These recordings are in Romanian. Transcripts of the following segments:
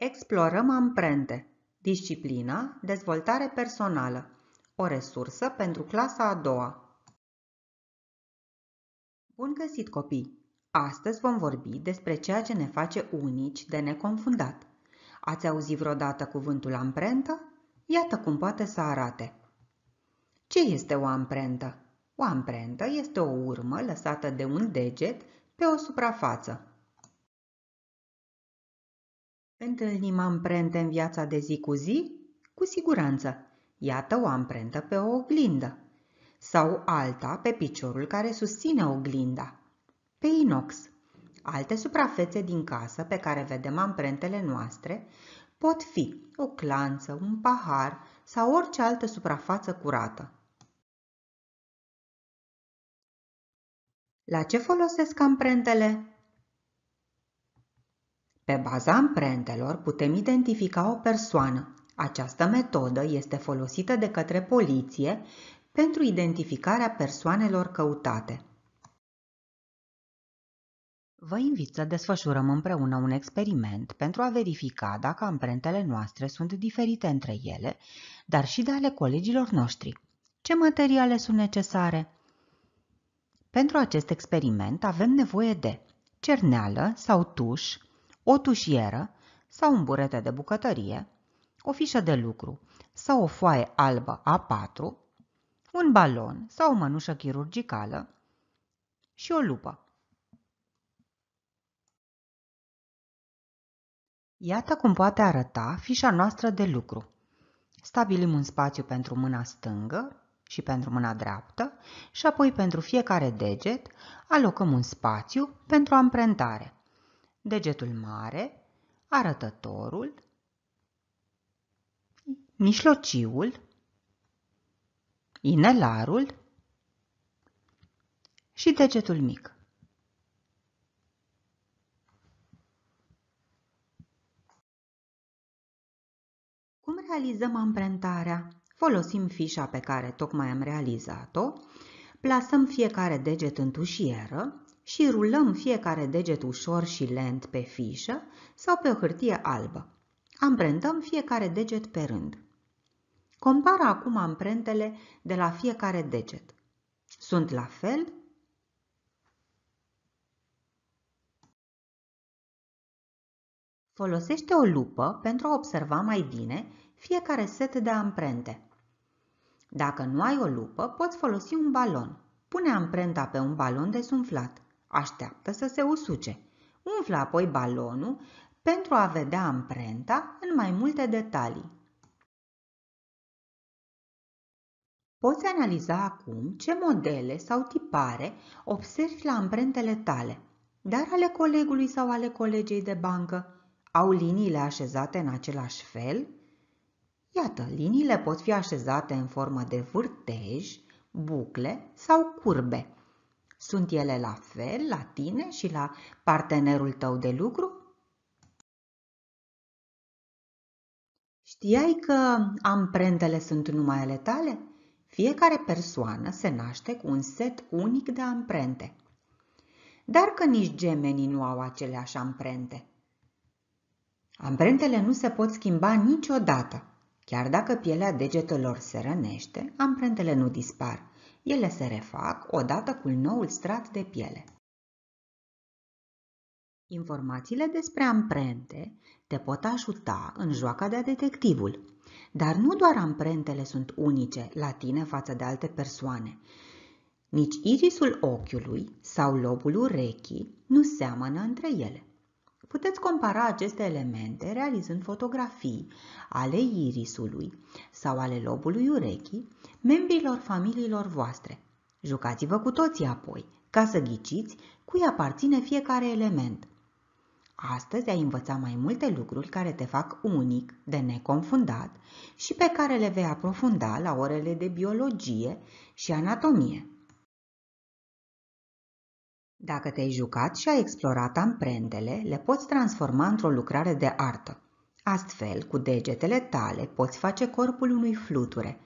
Explorăm amprente. Disciplina, dezvoltare personală. O resursă pentru clasa a doua. Bun găsit, copii! Astăzi vom vorbi despre ceea ce ne face unici de neconfundat. Ați auzit vreodată cuvântul amprentă? Iată cum poate să arate. Ce este o amprentă? O amprentă este o urmă lăsată de un deget pe o suprafață. Întâlnim amprente în viața de zi cu zi? Cu siguranță. Iată o amprentă pe o oglindă. Sau alta pe piciorul care susține oglinda. Pe inox. Alte suprafețe din casă pe care vedem amprentele noastre pot fi o clanță, un pahar sau orice altă suprafață curată. La ce folosesc amprentele? Pe baza amprentelor putem identifica o persoană. Această metodă este folosită de către poliție pentru identificarea persoanelor căutate. Vă invit să desfășurăm împreună un experiment pentru a verifica dacă amprentele noastre sunt diferite între ele, dar și de ale colegilor noștri. Ce materiale sunt necesare? Pentru acest experiment avem nevoie de cerneală sau tuș, o tușieră sau un burete de bucătărie, o fișă de lucru sau o foaie albă A4, un balon sau o mănușă chirurgicală și o lupă. Iată cum poate arăta fișa noastră de lucru. Stabilim un spațiu pentru mâna stângă și pentru mâna dreaptă și apoi pentru fiecare deget alocăm un spațiu pentru amprentare degetul mare, arătătorul, mișlociul, inelarul și degetul mic. Cum realizăm amprentarea? Folosim fișa pe care tocmai am realizat-o, plasăm fiecare deget în tușieră, și rulăm fiecare deget ușor și lent pe fișă sau pe o hârtie albă. Amprentăm fiecare deget pe rând. Compară acum amprentele de la fiecare deget. Sunt la fel? Folosește o lupă pentru a observa mai bine fiecare set de amprente. Dacă nu ai o lupă, poți folosi un balon. Pune amprenta pe un balon desumflat. Așteaptă să se usuce. Umflă apoi balonul pentru a vedea amprenta în mai multe detalii. Poți analiza acum ce modele sau tipare observi la amprentele tale, dar ale colegului sau ale colegei de bancă. Au liniile așezate în același fel? Iată, liniile pot fi așezate în formă de vârtej, bucle sau curbe. Sunt ele la fel la tine și la partenerul tău de lucru? Știai că amprentele sunt numai ale tale? Fiecare persoană se naște cu un set unic de amprente. Dar că nici gemenii nu au aceleași amprente. Amprentele nu se pot schimba niciodată. Chiar dacă pielea degetelor se rănește, amprentele nu dispar. Ele se refac odată cu noul strat de piele. Informațiile despre amprente te pot ajuta în joaca de detectivul. Dar nu doar amprentele sunt unice la tine față de alte persoane. Nici irisul ochiului sau lobul urechii nu seamănă între ele. Puteți compara aceste elemente realizând fotografii ale irisului sau ale lobului urechii membrilor familiilor voastre. Jucați-vă cu toții apoi, ca să ghiciți cui aparține fiecare element. Astăzi ai învățat mai multe lucruri care te fac unic, de neconfundat și pe care le vei aprofunda la orele de biologie și anatomie. Dacă te-ai jucat și ai explorat amprentele, le poți transforma într-o lucrare de artă. Astfel, cu degetele tale poți face corpul unui fluture,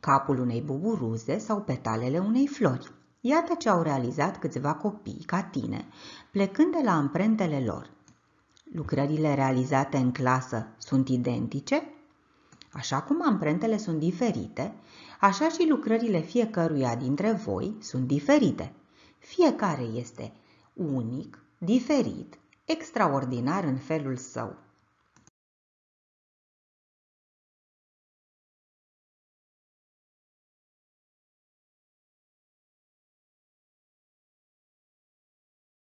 capul unei buburuze sau petalele unei flori. Iată ce au realizat câțiva copii ca tine, plecând de la amprentele lor. Lucrările realizate în clasă sunt identice? Așa cum amprentele sunt diferite, așa și lucrările fiecăruia dintre voi sunt diferite. Fiecare este unic, diferit, extraordinar în felul său.